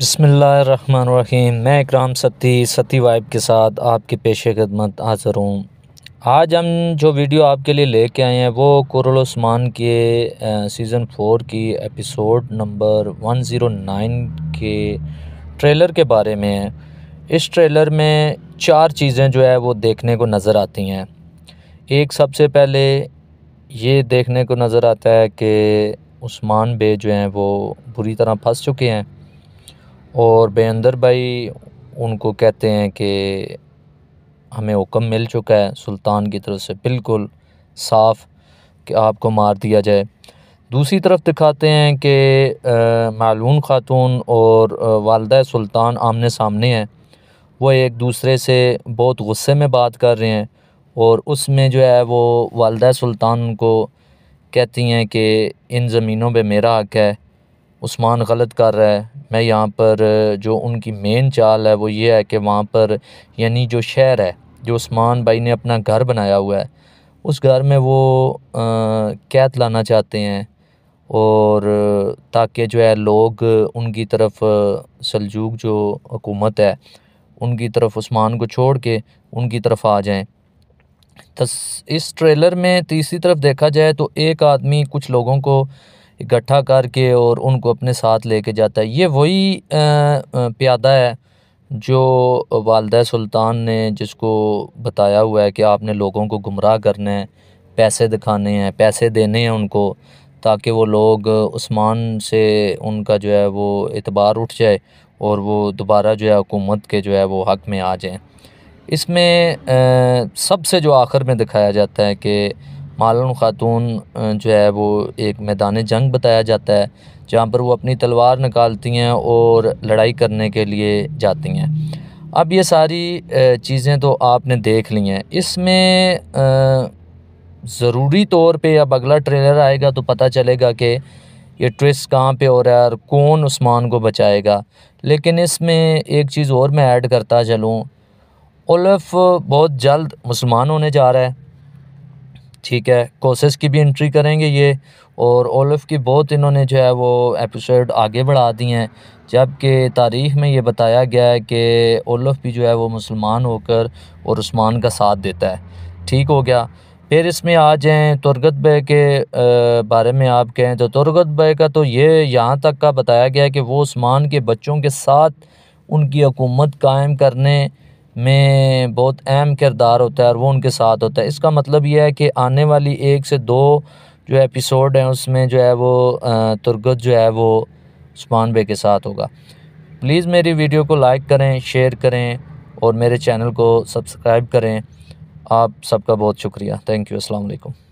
बसमीम मैं इकराम सती सती वाइब के साथ आपके पेश खदमत हाज़र हूँ आज हम जो वीडियो आपके लिए लेके आए हैं वो कुरल उस्मान के सीज़न फोर की episode number one zero nine के ट्रेलर के बारे में है इस ट्रेलर में चार चीज़ें जो है वो देखने को नज़र आती हैं एक सबसे पहले ये देखने को नज़र आता है कि उस्मान बे जो हैं वो बुरी तरह फंस चुके हैं और बेंदर भाई उनको कहते हैं कि हमें हुक्म मिल चुका है सुल्तान की तरफ से बिल्कुल साफ़ कि आपको मार दिया जाए दूसरी तरफ दिखाते हैं कि मालूम ख़ातून और वालदा सुल्तान आमने सामने हैं वो एक दूसरे से बहुत गु़स्से में बात कर रहे हैं और उसमें जो है वो वालदा सुल्तान को कहती हैं कि इन ज़मीनों पे मेरा हक है उस्मान गलत कर रहा है मैं यहाँ पर जो उनकी मेन चाल है वो ये है कि वहाँ पर यानी जो शहर है जो उस्मान भाई ने अपना घर बनाया हुआ है उस घर में वो कैद लाना चाहते हैं और ताकि जो है लोग उनकी तरफ सलजूक जो हुकूमत है उनकी तरफ उस्मान को छोड़ के उनकी तरफ आ जाएं तस इस ट्रेलर में तीसरी तरफ देखा जाए तो एक आदमी कुछ लोगों को इकट्ठा करके और उनको अपने साथ लेके जाता है ये वही प्यादा है जो वालद सुल्तान ने जिसको बताया हुआ है कि आपने लोगों को गुमराह करना है पैसे दिखाने हैं पैसे देने हैं उनको ताकि वो लोग उस्मान से उनका जो है वो एतबार उठ जाए और वो दोबारा जो है हुकूमत के जो है वो हक़ में आ जाएँ इसमें सबसे जो आखिर में दिखाया जाता है कि मालन ख़ातून जो है वो एक मैदान जंग बताया जाता है जहाँ पर वो अपनी तलवार निकालती हैं और लड़ाई करने के लिए जाती हैं अब ये सारी चीज़ें तो आपने देख ली हैं इसमें ज़रूरी तौर पे अब अगला ट्रेलर आएगा तो पता चलेगा कि ये ट्विस्ट कहाँ पे हो रहा है और कौन उस्मान को बचाएगा लेकिन इसमें एक चीज़ और मैं ऐड करता चलूँ उल्फ़ बहुत जल्द मुसलमान होने जा रहा है ठीक है कोसेस की भी एंट्री करेंगे ये और ओलफ की बहुत इन्होंने जो है वो एपिसोड आगे बढ़ा दी हैं जबकि तारीख में ये बताया गया है कि ओलफ भी जो है वो मुसलमान होकर और उस्मान का साथ देता है ठीक हो गया फिर इसमें आ जाएँ तुरगत बे के बारे में आप कहें तो तुरगत बे का तो ये यहाँ तक का बताया गया है कि वो उस्मान के बच्चों के साथ उनकी हकूमत कायम करने में बहुत अहम किरदार होता है और वो उनके साथ होता है इसका मतलब यह है कि आने वाली एक से दो जो एपिसोड हैं उसमें जो है वो तुर्गत जो है वो उस्मान बे के साथ होगा प्लीज़ मेरी वीडियो को लाइक करें शेयर करें और मेरे चैनल को सब्सक्राइब करें आप सबका बहुत शुक्रिया थैंक यू अस्सलाम वालेकुम